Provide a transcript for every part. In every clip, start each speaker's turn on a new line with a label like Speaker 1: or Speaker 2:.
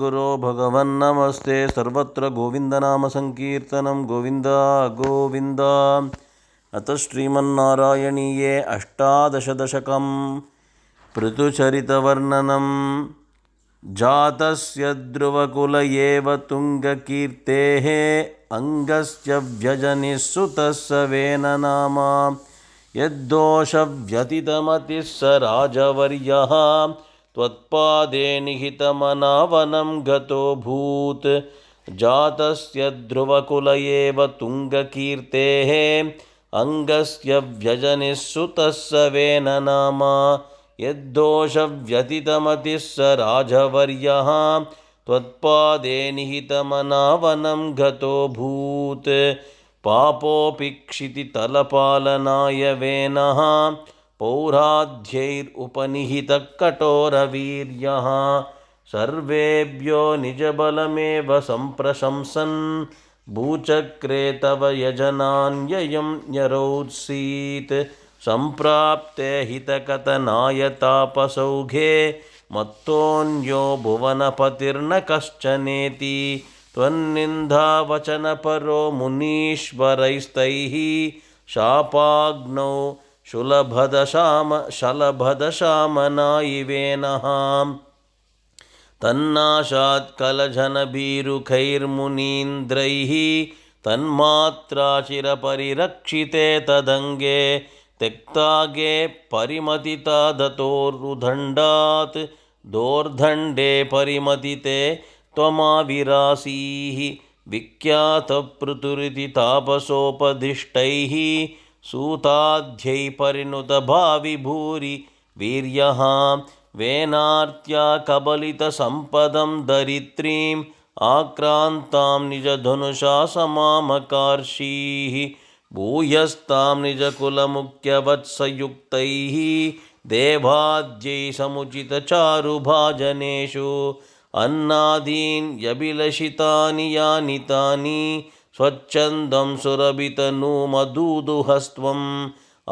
Speaker 1: गुरो भगवन्नमस्ते सर्वत्र गोविन्दनामसङ्कीर्तनं गोविन्द गोविन्द अत श्रीमन्नारायणीये अष्टादशदशकं पृथुचरितवर्णनं जातस्य ध्रुवकुल एव तुङ्गकीर्तेः अङ्गस्य व्यजनिः सुतः स यद्दोषव्यतितमतिः स राजवर्यः त्वत्पादे निहितमनावनं गतोऽभूत् जातस्य ध्रुवकुल एव तुङ्गकीर्तेः अङ्गस्य व्यजनिः सुतः स वेननाम यद्दोषव्यतितमतिः स राजवर्यः त्वत्पादे निहितमनावनं गतोऽभूत् पापोऽपि क्षितितलपालनाय वेनः पौराध्यैरुपनिहितकठोरवीर्यः सर्वेभ्यो निजबलमेव सम्प्रशंसन् भूचक्रे तव यजनान्ययं न्यरोत्सीत् सम्प्राप्ते हितकथनायतापसौघे मत्तोऽन्यो भुवनपतिर्न कश्चनेति त्वन्निन्दावचनपरो मुनीश्वरैस्तैः शापाग्नौ शुलभदशाम शलभदशामनायिवेनः तन्नाशात्कलजनभीरुखैर्मुनीन्द्रैः तन्मात्राचिरपरिरक्षिते तदङ्गे त्यक्तागे परिमतिता दतोरुदण्डात् दोर्धण्डे परिमतिते त्वमाविरासीः विख्यातपृतुरिति तापसोपदिष्टैः सूताध्यै परिणुतभाविभूरि वीर्यः वेनार्त्या कबलितसम्पदं दरित्रीम् आक्रान्तां निजधनुषा समामकार्षीः भूयस्तां निजकुलमुख्यवत्सयुक्तैः देवाद्यै समुचितचारुभाजनेषु अन्नादीन् यभिलषितानि यानि तानि स्वच्छन्दं सुरभित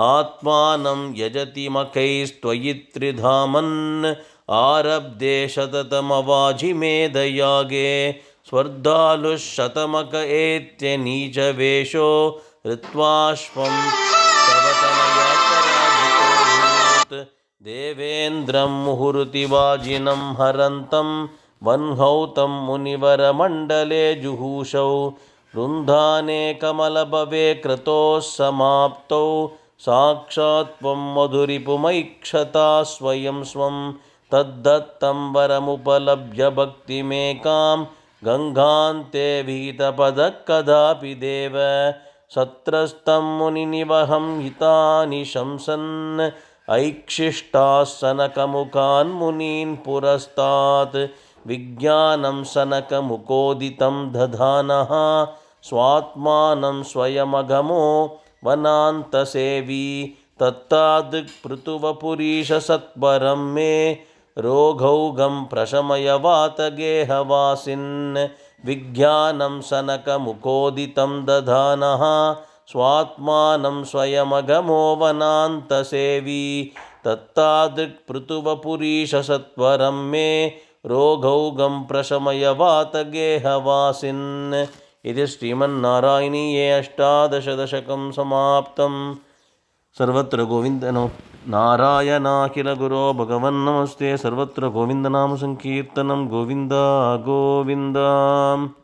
Speaker 1: आत्मानं यजति त्रिधामन् आरब्धे शततमवाजिमेधयागे स्वर्धालुशतमक एत्य नीचवेषो हृत्वाश्वं देवेन्द्रं मुहुरुतिवाजिनं हरन्तं वह्नौतं मुनिवरमण्डले जुहूषौ वृन्दाने कमलभवे क्रतो समाप्तौ साक्षात्त्वं स्वयं स्वं तद्धत्तं वरमुपलभ्य भक्तिमेकां गङ्गान्ते विहितपदः कदापि देव सत्रस्तं मुनिनिवहं हितानिशंसन् ऐक्षिष्टाः सनकमुखान्मुनीन् पुरस्तात् विज्ञानं सनकमुकोदितं दधानः स्वात्मानं स्वयमघमो वनान्तसेवी तत्तादृक् मे रोघौघं प्रशमयवातगेहवासिन् विज्ञानं सनकमुकोदितं दधानः स्वात्मानं स्वयमघमो वनान्तसेवी तत्तादृक् पृथुवपुरीष मे रोघौघं प्रशमय वातगेहवासिन् इति श्रीमन्नारायणीये अष्टादशदशकं समाप्तं सर्वत्र गोविन्दनो नारायणाखिलगुरो भगवन्नमस्ते सर्वत्र गोविन्दनामसङ्कीर्तनं गोविन्द गोविन्द